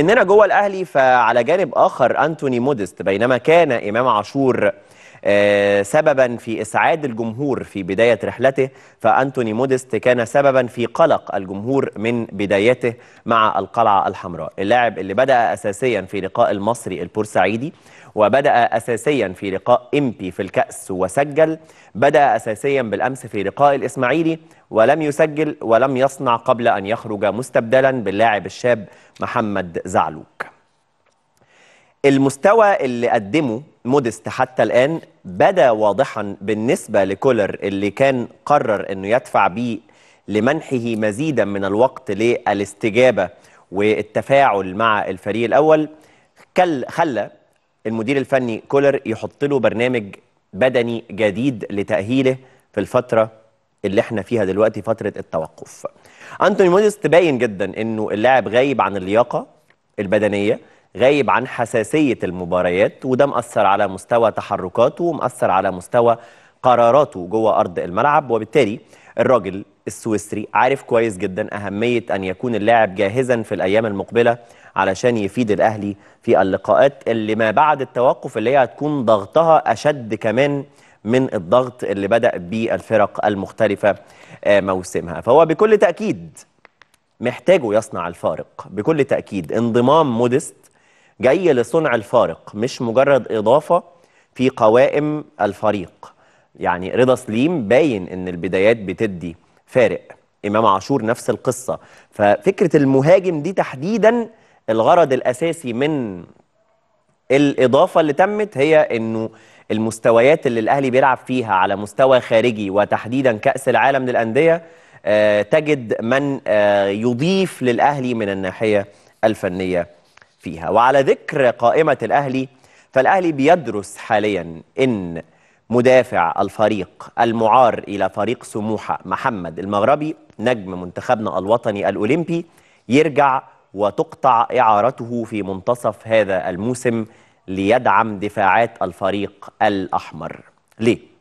اننا جوه الاهلي فعلى جانب اخر انتوني موديست بينما كان امام عاشور آه، سببا في إسعاد الجمهور في بداية رحلته فأنتوني موديست كان سببا في قلق الجمهور من بدايته مع القلعة الحمراء اللاعب اللي بدأ أساسيا في لقاء المصري البورسعيدي وبدأ أساسيا في لقاء إمبي في الكأس وسجل بدأ أساسيا بالأمس في لقاء الإسماعيلي ولم يسجل ولم يصنع قبل أن يخرج مستبدلا باللاعب الشاب محمد زعلوك المستوى اللي قدمه موديست حتى الآن بدا واضحا بالنسبة لكولر اللي كان قرر أنه يدفع بيه لمنحه مزيدا من الوقت للاستجابة والتفاعل مع الفريق الأول خلى المدير الفني كولر يحط له برنامج بدني جديد لتأهيله في الفترة اللي احنا فيها دلوقتي فترة التوقف أنتوني موديست باين جدا أنه اللاعب غايب عن اللياقة البدنية غايب عن حساسية المباريات وده مأثر على مستوى تحركاته ومأثر على مستوى قراراته جوه أرض الملعب وبالتالي الراجل السويسري عارف كويس جدا أهمية أن يكون اللاعب جاهزا في الأيام المقبلة علشان يفيد الأهلي في اللقاءات اللي ما بعد التوقف اللي هي هتكون ضغطها أشد كمان من الضغط اللي بدأ بيه الفرق المختلفة آه، موسمها فهو بكل تأكيد محتاجه يصنع الفارق بكل تأكيد انضمام موديست جاي لصنع الفارق مش مجرد اضافه في قوائم الفريق يعني رضا سليم باين ان البدايات بتدي فارق امام عاشور نفس القصه ففكره المهاجم دي تحديدا الغرض الاساسي من الاضافه اللي تمت هي انه المستويات اللي الاهلي بيلعب فيها على مستوى خارجي وتحديدا كاس العالم للانديه آه، تجد من آه، يضيف للاهلي من الناحيه الفنيه فيها وعلى ذكر قائمة الأهلي فالأهلي بيدرس حاليا إن مدافع الفريق المعار إلى فريق سموحة محمد المغربي نجم منتخبنا الوطني الأولمبي يرجع وتقطع إعارته في منتصف هذا الموسم ليدعم دفاعات الفريق الأحمر ليه؟